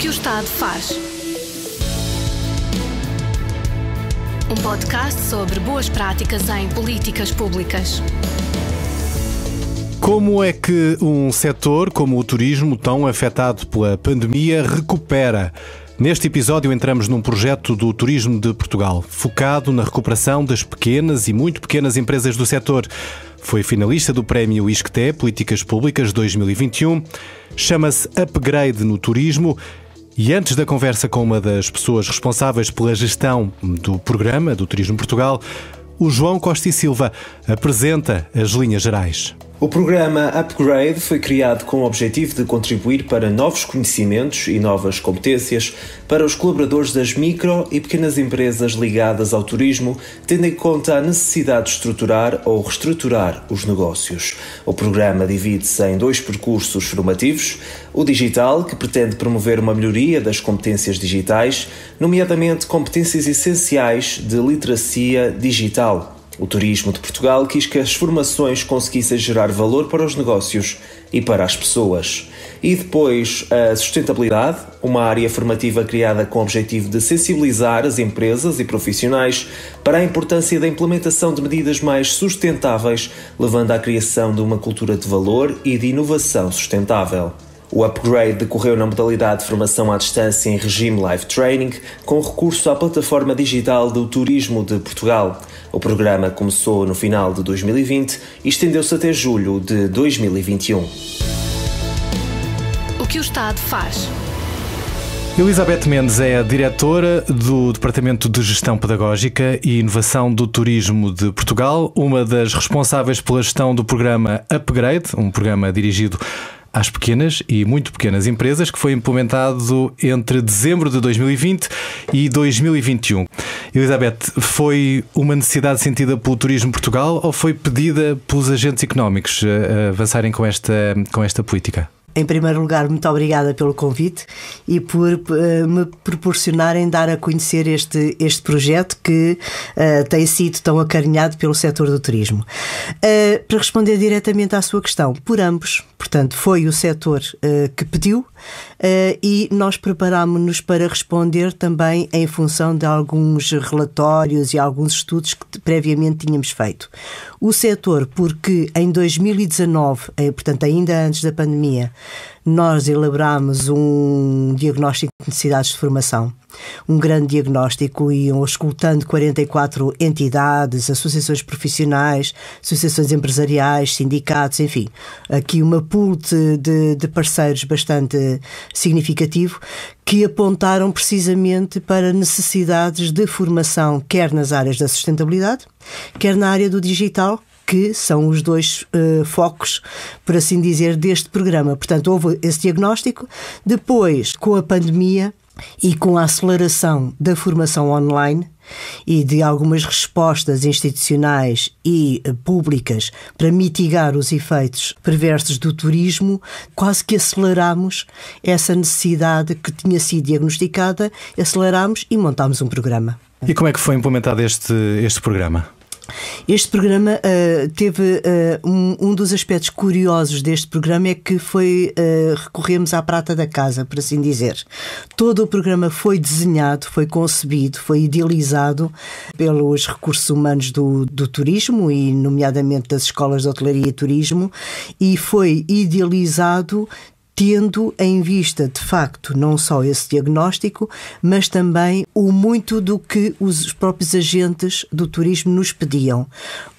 que o Estado faz. Um podcast sobre boas práticas em políticas públicas. Como é que um setor como o turismo, tão afetado pela pandemia, recupera? Neste episódio entramos num projeto do Turismo de Portugal, focado na recuperação das pequenas e muito pequenas empresas do setor. Foi finalista do Prémio ISCTE Políticas Públicas 2021. Chama-se Upgrade no Turismo e antes da conversa com uma das pessoas responsáveis pela gestão do programa do Turismo Portugal, o João Costa e Silva apresenta as linhas gerais. O programa Upgrade foi criado com o objetivo de contribuir para novos conhecimentos e novas competências para os colaboradores das micro e pequenas empresas ligadas ao turismo, tendo em conta a necessidade de estruturar ou reestruturar os negócios. O programa divide-se em dois percursos formativos: o digital, que pretende promover uma melhoria das competências digitais, nomeadamente competências essenciais de literacia digital o Turismo de Portugal quis que as formações conseguissem gerar valor para os negócios e para as pessoas. E depois a sustentabilidade, uma área formativa criada com o objetivo de sensibilizar as empresas e profissionais para a importância da implementação de medidas mais sustentáveis, levando à criação de uma cultura de valor e de inovação sustentável. O upgrade decorreu na modalidade de formação à distância em regime live training, com recurso à plataforma digital do Turismo de Portugal. O programa começou no final de 2020 e estendeu-se até julho de 2021. O que o Estado faz? Elizabeth Mendes é a diretora do Departamento de Gestão Pedagógica e Inovação do Turismo de Portugal, uma das responsáveis pela gestão do programa Upgrade, um programa dirigido às pequenas e muito pequenas empresas que foi implementado entre dezembro de 2020 e 2021. Elizabeth, foi uma necessidade sentida pelo Turismo Portugal ou foi pedida pelos agentes económicos eh, eh, avançarem com esta, com esta política? Em primeiro lugar, muito obrigada pelo convite e por uh, me proporcionarem dar a conhecer este, este projeto que uh, tem sido tão acarinhado pelo setor do turismo. Uh, para responder diretamente à sua questão, por ambos, portanto, foi o setor que pediu eh, e nós preparámos-nos para responder também em função de alguns relatórios e alguns estudos que previamente tínhamos feito. O setor, porque em 2019, eh, portanto ainda antes da pandemia, nós elaborámos um diagnóstico de necessidades de formação um grande diagnóstico, iam escutando 44 entidades, associações profissionais, associações empresariais, sindicatos, enfim, aqui uma pool de, de parceiros bastante significativo que apontaram precisamente para necessidades de formação, quer nas áreas da sustentabilidade, quer na área do digital, que são os dois uh, focos, por assim dizer, deste programa. Portanto, houve esse diagnóstico. Depois, com a pandemia, e com a aceleração da formação online e de algumas respostas institucionais e eh, públicas para mitigar os efeitos perversos do turismo, quase que aceleramos essa necessidade que tinha sido diagnosticada, aceleramos e montámos um programa. E como é que foi implementado este, este programa? Este programa uh, teve uh, um, um, dos aspectos curiosos deste programa é que foi uh, recorremos à prata da casa, por assim dizer. Todo o programa foi desenhado, foi concebido, foi idealizado pelos recursos humanos do, do turismo e nomeadamente das escolas de hotelaria e turismo e foi idealizado tendo em vista, de facto, não só esse diagnóstico, mas também o muito do que os próprios agentes do turismo nos pediam.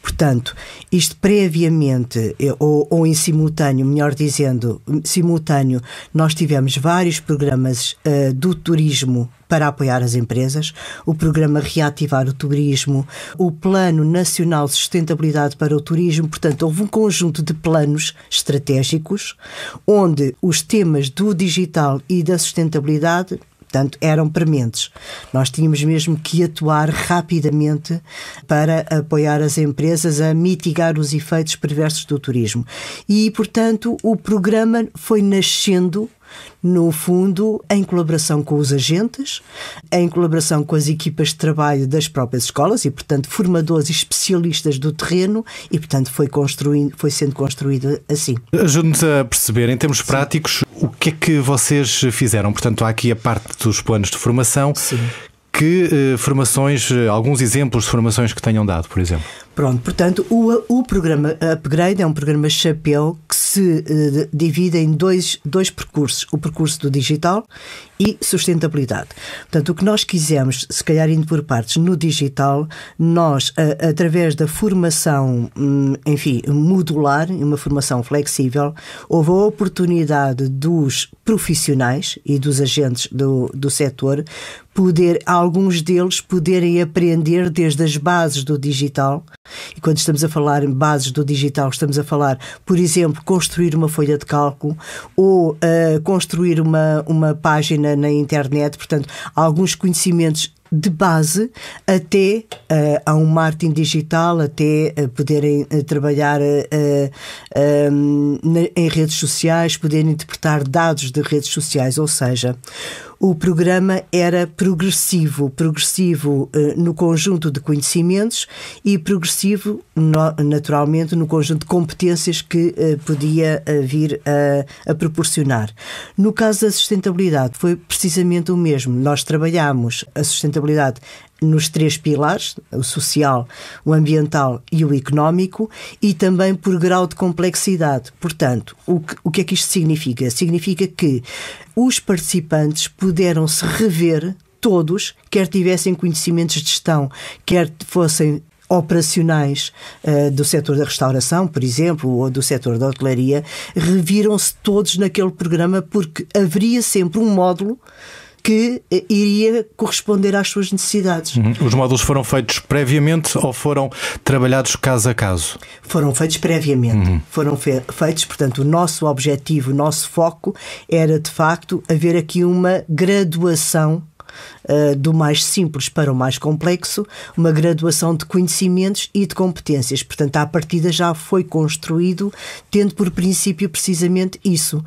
Portanto, isto previamente, eh, ou, ou em simultâneo, melhor dizendo, simultâneo, nós tivemos vários programas uh, do turismo para apoiar as empresas, o programa Reativar o Turismo, o Plano Nacional de Sustentabilidade para o Turismo. Portanto, houve um conjunto de planos estratégicos onde os temas do digital e da sustentabilidade Portanto, eram prementes. Nós tínhamos mesmo que atuar rapidamente para apoiar as empresas a mitigar os efeitos perversos do turismo. E, portanto, o programa foi nascendo no fundo, em colaboração com os agentes, em colaboração com as equipas de trabalho das próprias escolas e, portanto, formadores e especialistas do terreno e, portanto, foi, construindo, foi sendo construída assim. Ajude-nos a perceber, em termos Sim. práticos, o que é que vocês fizeram? Portanto, há aqui a parte dos planos de formação, Sim que eh, formações, eh, alguns exemplos de formações que tenham dado, por exemplo? Pronto, portanto, o, o programa Upgrade é um programa chapéu que se eh, divide em dois, dois percursos: o percurso do digital e sustentabilidade. Portanto, o que nós quisemos, se calhar indo por partes, no digital, nós, a, através da formação, hum, enfim, modular, uma formação flexível, houve a oportunidade dos profissionais e dos agentes do, do setor poder, ao alguns deles poderem aprender desde as bases do digital. E quando estamos a falar em bases do digital, estamos a falar, por exemplo, construir uma folha de cálculo ou uh, construir uma, uma página na internet. Portanto, alguns conhecimentos de base até uh, a um marketing digital, até uh, poderem uh, trabalhar ehm, na, em redes sociais, poderem interpretar dados de redes sociais, ou seja, o programa era progressivo, progressivo eh, no conjunto de conhecimentos e progressivo, naturalmente, no conjunto de competências que eh, podia eh, vir a, a proporcionar. No caso da sustentabilidade, foi precisamente o mesmo. Nós trabalhámos a sustentabilidade nos três pilares, o social, o ambiental e o económico, e também por grau de complexidade. Portanto, o que, o que é que isto significa? Significa que os participantes puderam se rever todos, quer tivessem conhecimentos de gestão, quer fossem operacionais uh, do setor da restauração, por exemplo, ou do setor da hotelaria, reviram-se todos naquele programa porque haveria sempre um módulo que eh, iria corresponder às suas necessidades. Uhum. Os módulos foram feitos previamente ou foram trabalhados caso a caso? Foram feitos previamente. Uhum. Foram fe feitos, portanto, o nosso objetivo, o nosso foco era de facto haver aqui uma graduação eh, do mais simples para o mais complexo, uma graduação de conhecimentos e de competências. Portanto, à partida já foi construído, tendo por princípio precisamente isso.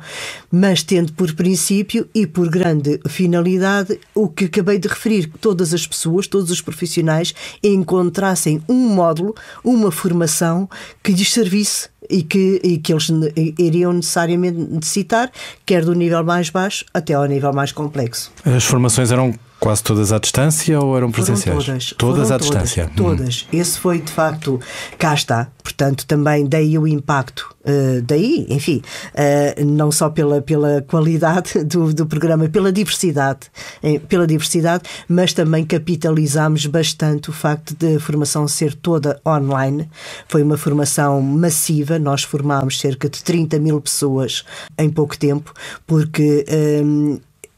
Mas tendo por princípio e por grande finalidade o que acabei de referir, que todas as pessoas, todos os profissionais encontrassem um módulo, uma formação que lhes servisse e que, e que eles iriam necessariamente necessitar, quer do nível mais baixo até ao nível mais complexo. As formações eram Quase todas à distância ou eram presenciais? Foram todas. Todas foram à todas, distância. Hum. Todas. Hum. Esse foi, de facto, cá está. Portanto, também daí o impacto. Uh, daí, enfim, uh, não só pela, pela qualidade do, do programa, pela diversidade, eh, pela diversidade, mas também capitalizámos bastante o facto de a formação ser toda online. Foi uma formação massiva, nós formámos cerca de 30 mil pessoas em pouco tempo, porque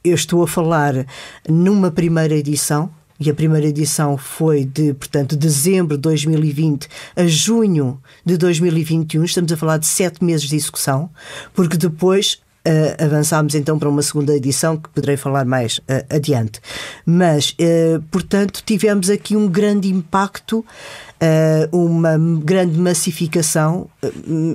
eu estou a falar numa primeira edição e a primeira edição foi de, portanto, dezembro de 2020 a junho de 2021. Estamos a falar de sete meses de execução, porque depois uh, avançámos então para uma segunda edição que poderei falar mais uh, adiante. Mas, uh, portanto, tivemos aqui um grande impacto, uma grande massificação.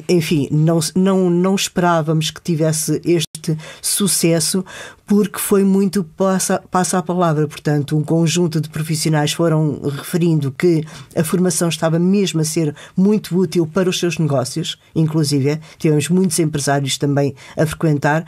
enfim, não, não, não esperávamos que tivesse este este sucesso porque foi muito passa, passa a palavra. Portanto, um conjunto de profissionais foram referindo que a formação estava mesmo a ser muito útil para os seus negócios, inclusive é, tivemos muitos empresários também a frequentar,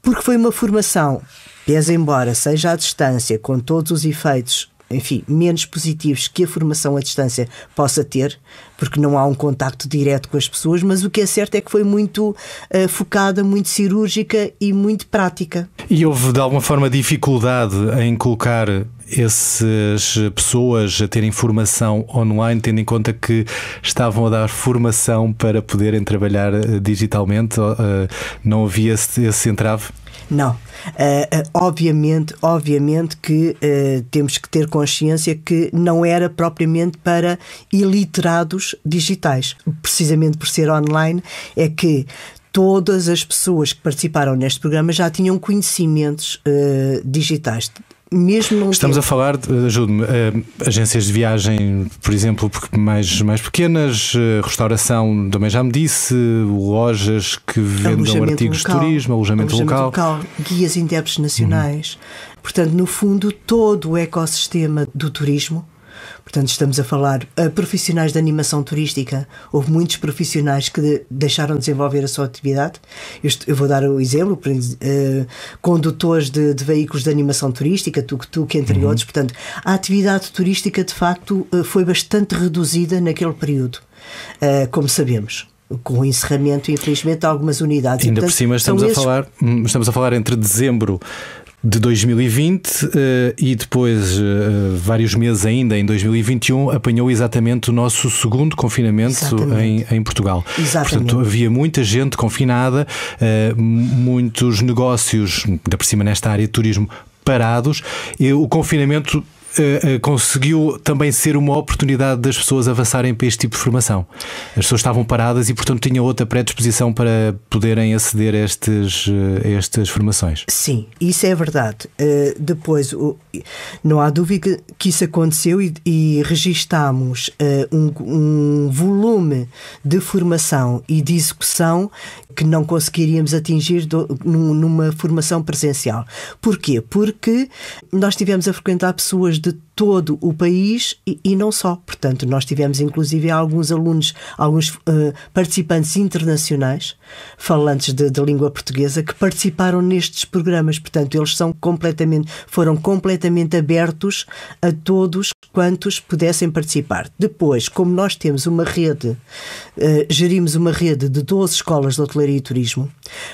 porque foi uma formação, pese embora seja à distância, com todos os efeitos enfim, menos positivos que a formação à distância possa ter, porque não há um contacto direto com as pessoas, mas o que é certo é que foi muito uh, focada, muito cirúrgica e muito prática. E houve, de alguma forma, dificuldade em colocar essas pessoas a terem formação online, tendo em conta que estavam a dar formação para poderem trabalhar eh, digitalmente? Eh, não havia esse entrave? Não. Uh, obviamente, obviamente que uh, temos que ter consciência que não era propriamente para iliterados digitais. Precisamente por ser online, é que todas as pessoas que participaram neste programa já tinham conhecimentos uh, digitais mesmo Estamos tempo. a falar, ajude-me, eh, agências de viagem, por exemplo, mais, mais pequenas, eh, restauração, também já me disse, lojas que vendam alojamento artigos local, de turismo, alojamento, alojamento local. local. Guias intérpretes nacionais. Uhum. Portanto, no fundo, todo o ecossistema do turismo Portanto, estamos a falar a profissionais de animação turística. Houve muitos profissionais que deixaram de desenvolver a sua atividade. Eu, vou dar o um exemplo: uh, condutores de, de, veículos de animação turística, tuk-tuk, entre uhum. outros. Portanto, a atividade turística, de facto, eh, foi bastante reduzida naquele período, uh, como sabemos com o encerramento, infelizmente, de algumas unidades. Ainda e, portanto, por cima estamos a, falar, hum, estamos a falar entre dezembro de 2020 uh, eh, e depois, uh, vários meses ainda, em 2021, apanhou exatamente o nosso segundo confinamento em, em, Portugal. Exatamente. Portanto, havia muita gente confinada, uh, muitos negócios, da por cima nesta área de turismo, parados. E o confinamento uh, conseguiu também ser uma oportunidade das pessoas avançarem para este tipo de formação. As pessoas estavam paradas e, portanto, tinha outra predisposição para poderem aceder a, estes, eh, estas formações. Sim, isso é verdade. Uh, depois, o, não há dúvida que isso aconteceu e, e registámos uh, um, um volume de formação e de execução que não conseguiríamos atingir do, numa formação presencial. Porquê? Porque nós tivemos a frequentar pessoas de todo o país e, e, não só. Portanto, nós tivemos inclusive alguns alunos, alguns uh, participantes internacionais, falantes de, de, língua portuguesa, que participaram nestes programas. Portanto, eles são completamente, foram completamente abertos a todos quantos pudessem participar. Depois, como nós temos uma rede, uh, gerimos uma rede de 12 escolas de hotelaria hotelaria e turismo.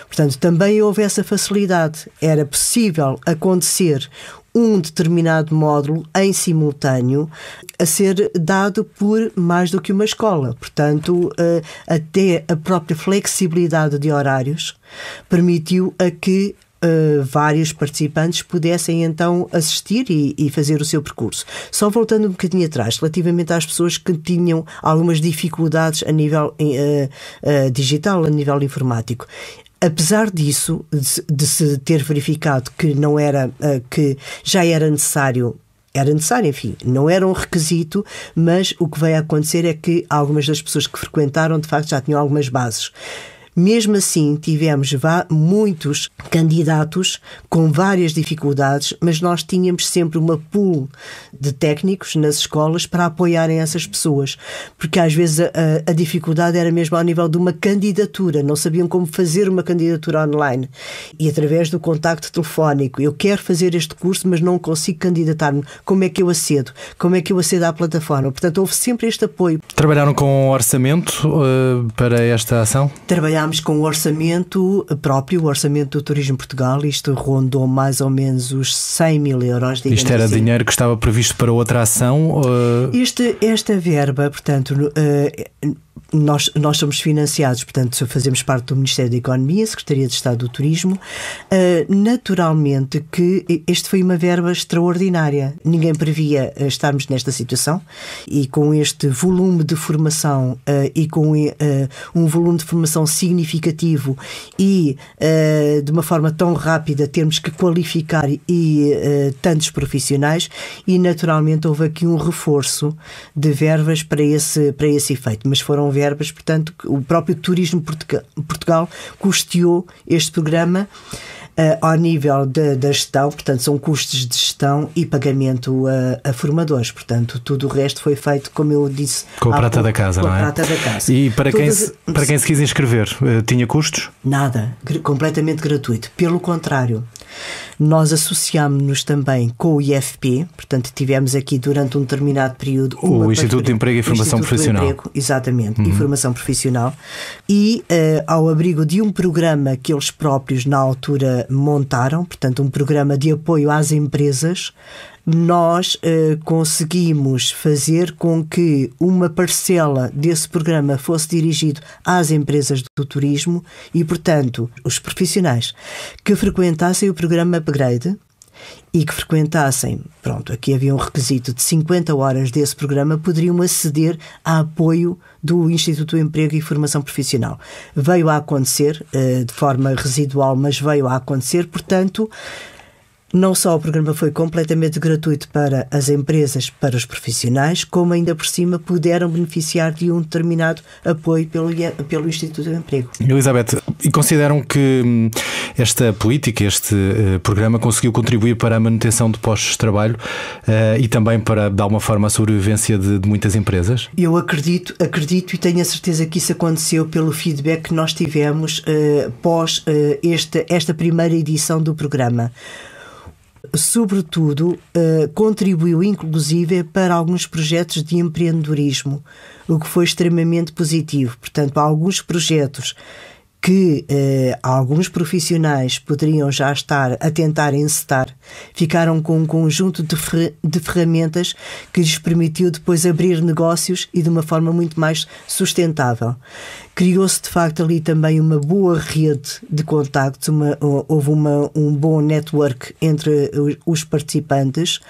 Portanto, também houve essa facilidade. Era possível acontecer um determinado módulo em simultâneo a ser dado por mais do que uma escola. Portanto, eh, até a própria flexibilidade de horários permitiu a que eh, vários participantes pudessem então assistir e, e, fazer o seu percurso. Só voltando um bocadinho atrás, relativamente às pessoas que tinham algumas dificuldades a nível uh, uh, digital, a nível informático apesar disso, de, se ter verificado que não era, que já era necessário era necessário, enfim, não era um requisito, mas o que veio a acontecer é que algumas das pessoas que frequentaram, de facto, já tinham algumas bases. Mesmo assim, tivemos muitos candidatos com várias dificuldades, mas nós tínhamos sempre uma pool de técnicos nas escolas para apoiarem essas pessoas, porque às vezes a, a dificuldade era mesmo ao nível de uma candidatura, não sabiam como fazer uma candidatura online e através do contacto telefónico. Eu quero fazer este curso, mas não consigo candidatar-me. Como é que eu acedo? Como é que eu acedo à plataforma? Portanto, houve sempre este apoio. Trabalharam com orçamento uh, para esta ação? Trabalharam trabalhámos com o orçamento próprio, o orçamento do Turismo Portugal. Isto rondou mais ou menos os 100 mil euros. Isto era assim. dinheiro que estava previsto para outra ação? Este, esta verba, portanto, uh, nós, nós somos financiados, portanto, fazemos parte do Ministério da Economia, Secretaria de Estado do Turismo. Uh, naturalmente que este foi uma verba extraordinária. Ninguém previa eh, estarmos nesta situação e com este volume de formação uh, e com um volume de formação significativo significativo e uh, de uma forma tão rápida termos que qualificar e uh, tantos profissionais e naturalmente houve aqui um reforço de verbas para esse, para esse efeito, mas foram verbas, portanto, que o próprio Turismo Portugal, Portugal custeou este programa uh, ao nível da gestão, portanto, são custos de gestão e pagamento a, a, formadores. Portanto, tudo o resto foi feito, como eu disse. Com a prata pouco, da casa, não é? Com a prata da casa. E para, quem, para quem se quis inscrever, eh, tinha custos? Nada, completamente gratuito. Pelo contrário. Nós associámos-nos também com o IFP, portanto, tivemos aqui durante um determinado período. O Instituto de Emprego e Formação Profissional. Emprego, exatamente, uhum. e Formação Profissional. E uh, ao abrigo de um programa que eles próprios, na altura, montaram, portanto, um programa de apoio às empresas nós eh, conseguimos fazer com que uma parcela desse programa fosse dirigido às empresas do turismo e, portanto, os profissionais que frequentassem o programa Upgrade e que frequentassem, pronto, aqui havia um requisito de 50 horas desse programa, poderiam aceder a apoio do Instituto do Emprego e Formação Profissional. Veio a acontecer, eh, de forma residual, mas veio a acontecer, portanto, não só o programa foi completamente gratuito para as empresas, para os profissionais, como ainda por cima puderam beneficiar de um determinado apoio pelo, pelo Instituto do Emprego. Elizabeth, e consideram que hum, esta política, este eh, programa, conseguiu contribuir para a manutenção de postos de trabalho uh, e também para, de alguma forma, a sobrevivência de, de muitas empresas? Eu acredito, acredito e tenho a certeza que isso aconteceu pelo feedback que nós tivemos uh, pós uh, esta, esta primeira edição do programa. Sobretudo, eh, contribuiu inclusive para alguns projetos de empreendedorismo, o que foi extremamente positivo. Portanto, há alguns projetos que eh, alguns profissionais poderiam já estar a tentar encetar, ficaram com um conjunto de, fer de ferramentas que lhes permitiu depois abrir negócios e de uma forma muito mais sustentável. Criou-se de facto ali também uma boa rede de contactos, uma, houve uma, um bom network entre eh, os participantes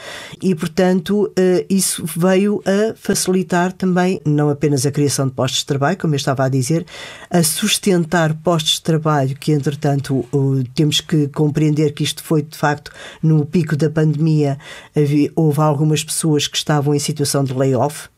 e, portanto, eh, isso veio a facilitar também não apenas a criação de postos de trabalho, como eu estava a dizer, a sustentar postos de trabalho, que entretanto temos que compreender que isto foi de facto no pico da pandemia, houve algumas pessoas que estavam em situação de layoff,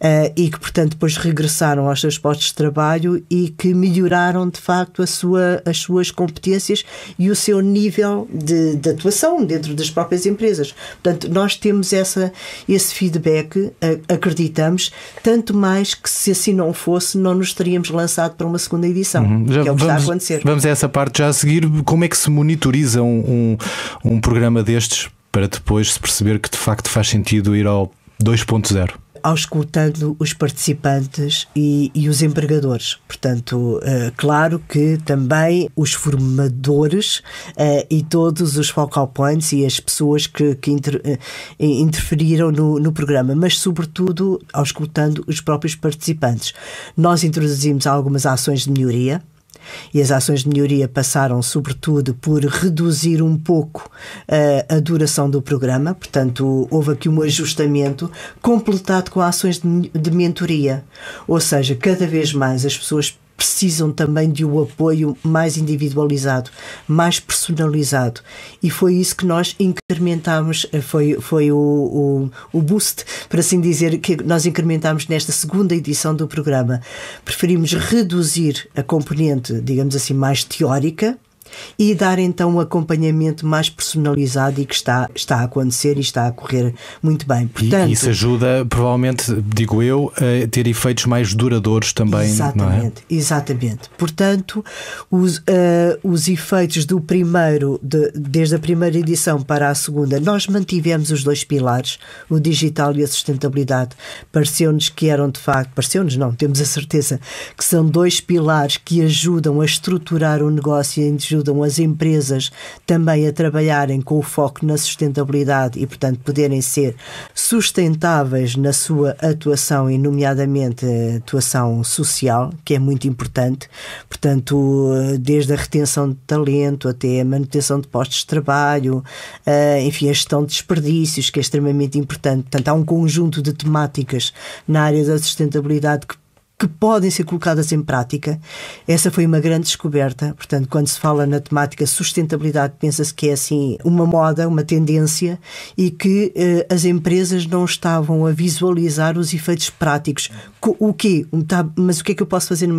uh, e que, portanto, depois regressaram aos seus postos de trabalho e que melhoraram, de facto, a sua, as suas competências e o seu nível de, de atuação dentro das próprias empresas. Portanto, nós temos essa, esse feedback, uh, acreditamos, tanto mais que se assim não fosse, não nos teríamos lançado para uma segunda edição, uhum. que é o que vamos, está a acontecer. Vamos a essa parte já a seguir. Como é que se monitoriza um, um, um programa destes? para depois se perceber que de facto faz sentido ir ao 2.0? auscultando os participantes e, e os empregadores. Portanto, uh, claro que também os formadores uh, e todos os focal points e as pessoas que, que inter, eh, interferiram no, no, programa, mas sobretudo auscultando os próprios participantes. Nós introduzimos algumas ações de melhoria, e as ações de melhoria passaram sobretudo por reduzir um pouco uh, a duração do programa, portanto, houve aqui um ajustamento completado com ações de, de mentoria. Ou seja, cada vez mais as pessoas precisam também de um apoio mais individualizado, mais personalizado. E foi isso que nós incrementámos, eh, foi, foi o, o, o, boost, por assim dizer, que nós incrementámos nesta segunda edição do programa. Preferimos reduzir a componente, digamos assim, mais teórica, e dar então um acompanhamento mais personalizado e que está, está a acontecer e está a correr muito bem. Portanto, e isso ajuda, provavelmente, digo eu, a ter efeitos mais duradouros também. É? Exatamente, é? exatamente. Portanto, os, uh, os efeitos do primeiro, de, desde a primeira edição para a segunda, nós mantivemos os dois pilares, o digital e a sustentabilidade. Pareceu-nos que eram de facto, pareceu-nos não, temos a certeza que são dois pilares que ajudam a estruturar o negócio e a ajudam as empresas também a trabalharem com o foco na sustentabilidade e, portanto, poderem ser sustentáveis na sua atuação e, nomeadamente, atuação social, que é muito importante. Portanto, desde a retenção de talento até a manutenção de postos de trabalho, eh, enfim, a gestão de desperdícios, que é extremamente importante. Portanto, há um conjunto de temáticas na área da sustentabilidade que que podem ser colocadas em prática. Essa foi uma grande descoberta. Portanto, quando se fala na temática sustentabilidade, pensa-se que é assim uma moda, uma tendência e que eh, as empresas não estavam a visualizar os efeitos práticos. O quê? Mas o que é que eu posso fazer na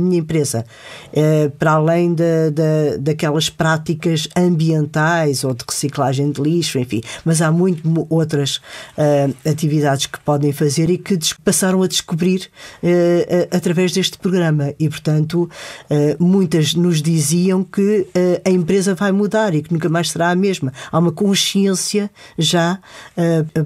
minha empresa? Eh, para além da, da, daquelas práticas ambientais ou de reciclagem de lixo, enfim. Mas há muito outras eh, atividades que podem fazer e que passaram a descobrir eh, eh, através deste programa. E, portanto, eh, muitas nos diziam que eh, a empresa vai mudar e que nunca mais será a mesma. Há uma consciência já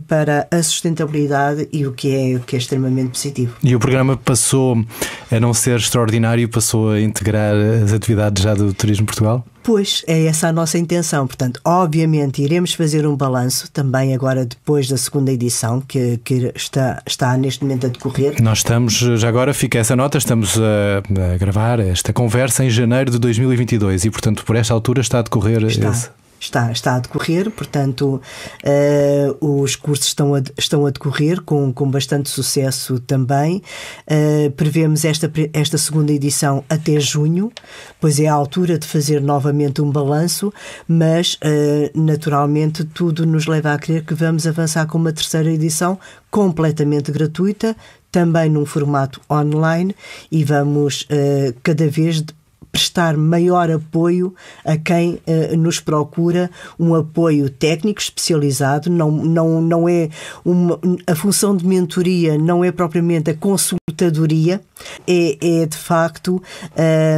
para a sustentabilidade e o que é, o que é extremamente positivo. E o programa passou a não ser extraordinário, passou a integrar as atividades já do Turismo Portugal? Pois, é essa a nossa intenção. Portanto, obviamente, iremos fazer um balanço também agora depois da segunda edição que, que está, está neste momento a decorrer. Nós estamos, já agora fica essa nota, estamos a, a gravar esta conversa em janeiro de 2022 e, portanto, por esta altura está a decorrer está. esse está, está a decorrer, portanto, uh, os cursos estão a, estão a decorrer com, com bastante sucesso também. Uh, prevemos esta, esta segunda edição até junho, pois é a altura de fazer novamente um balanço, mas uh, naturalmente tudo nos leva a crer que vamos avançar com uma terceira edição completamente gratuita, também num formato online e vamos cada vez prestar maior apoio a quem uh, nos procura, um apoio técnico especializado, não, não, não é uma, a função de mentoria não é propriamente a consultadoria, é, é de facto,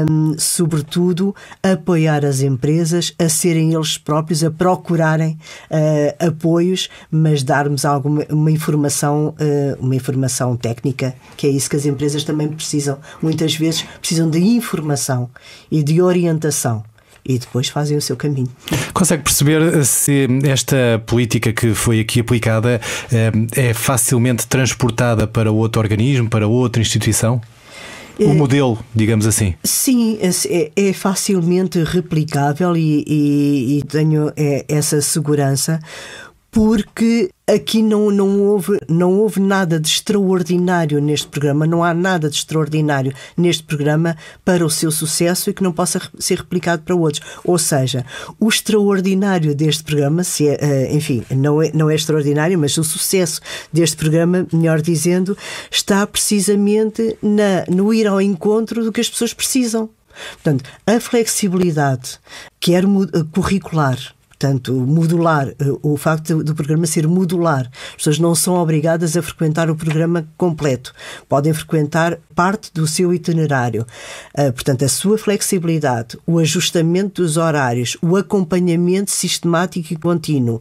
um, sobretudo, apoiar as empresas a serem eles próprios, a procurarem uh, apoios, mas darmos alguma uma informação, uh, uma informação técnica, que é isso que as empresas também precisam. Muitas vezes precisam de informação e de orientação e depois fazem o seu caminho. Consegue perceber eh, se esta política que foi aqui aplicada hum, é facilmente transportada para outro organismo, para outra instituição? O eh, modelo, digamos assim. Sim, é, é facilmente replicável e, e, e tenho eh, essa segurança porque aqui não, não, houve, não houve nada de extraordinário neste programa, não há nada de extraordinário neste programa para o seu sucesso e que não possa ser replicado para outros. Ou seja, o extraordinário deste programa, se é, eh, enfim, não é, não é extraordinário, mas o sucesso deste programa, melhor dizendo, está precisamente na, no ir ao encontro do que as pessoas precisam. Portanto, a flexibilidade, quer eh, curricular, portanto, modular, eh, o facto do programa ser modular. As pessoas não são obrigadas a frequentar o programa completo, podem frequentar parte do seu itinerário. Eh, portanto, a sua flexibilidade, o ajustamento dos horários, o acompanhamento sistemático e contínuo,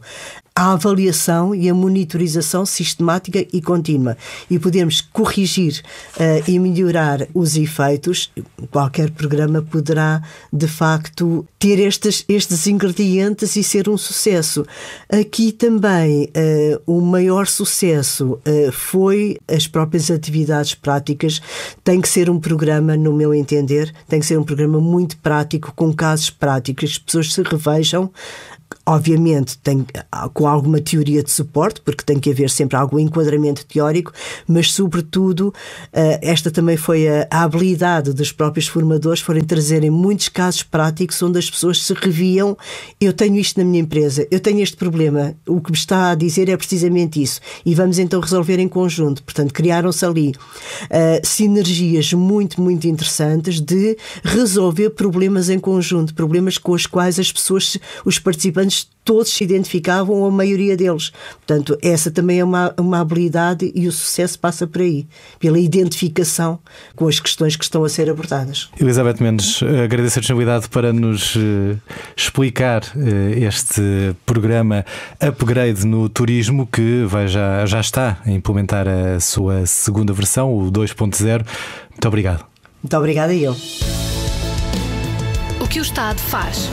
a avaliação e a monitorização sistemática e contínua e podemos corrigir uh, e melhorar os efeitos. Qualquer programa poderá, de facto, ter estes, estes ingredientes e ser um sucesso. Aqui também uh, o maior sucesso uh, foi as próprias atividades práticas. Tem que ser um programa, no meu entender, tem que ser um programa muito prático, com casos práticos, as pessoas se revejam obviamente tem, ah, com alguma teoria de suporte, porque tem que haver sempre algum enquadramento teórico, mas sobretudo ah, esta também foi a, habilidade dos próprios formadores forem trazerem muitos casos práticos onde as pessoas se reviam, eu tenho isto na minha empresa, eu tenho este problema, o que me está a dizer é precisamente isso e vamos então resolver em conjunto. Portanto, criaram-se ali uh, sinergias muito, muito interessantes de resolver problemas em conjunto, problemas com os quais as pessoas, os participantes falantes todos se identificavam, ou a maioria deles. Portanto, essa também é uma, uma habilidade e o sucesso passa por aí, pela identificação com as questões que estão a ser abordadas. Elizabeth Mendes, agradeço a disponibilidade para nos eh, explicar eh, este programa Upgrade no Turismo, que vai já, já está a implementar a sua segunda versão, o 2.0. Muito obrigado. Muito obrigada eu. O que o Estado faz?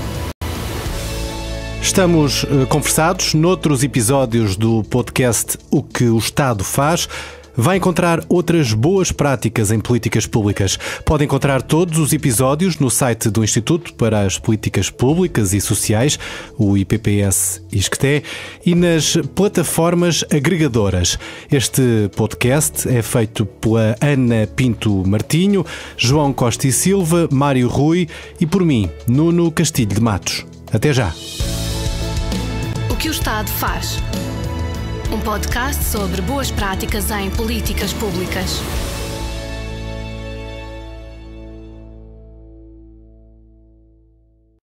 Estamos eh, conversados noutros episódios do podcast O que o Estado faz vai encontrar outras boas práticas em políticas públicas. Pode encontrar todos os episódios no site do Instituto para as Políticas Públicas e Sociais, o IPPS ISCTE, e nas plataformas agregadoras. Este podcast é feito pela Ana Pinto Martinho, João Costa e Silva, Mário Rui e por mim, Nuno Castilho de Matos. Até já! que o Estado faz. Um podcast sobre boas práticas em políticas públicas.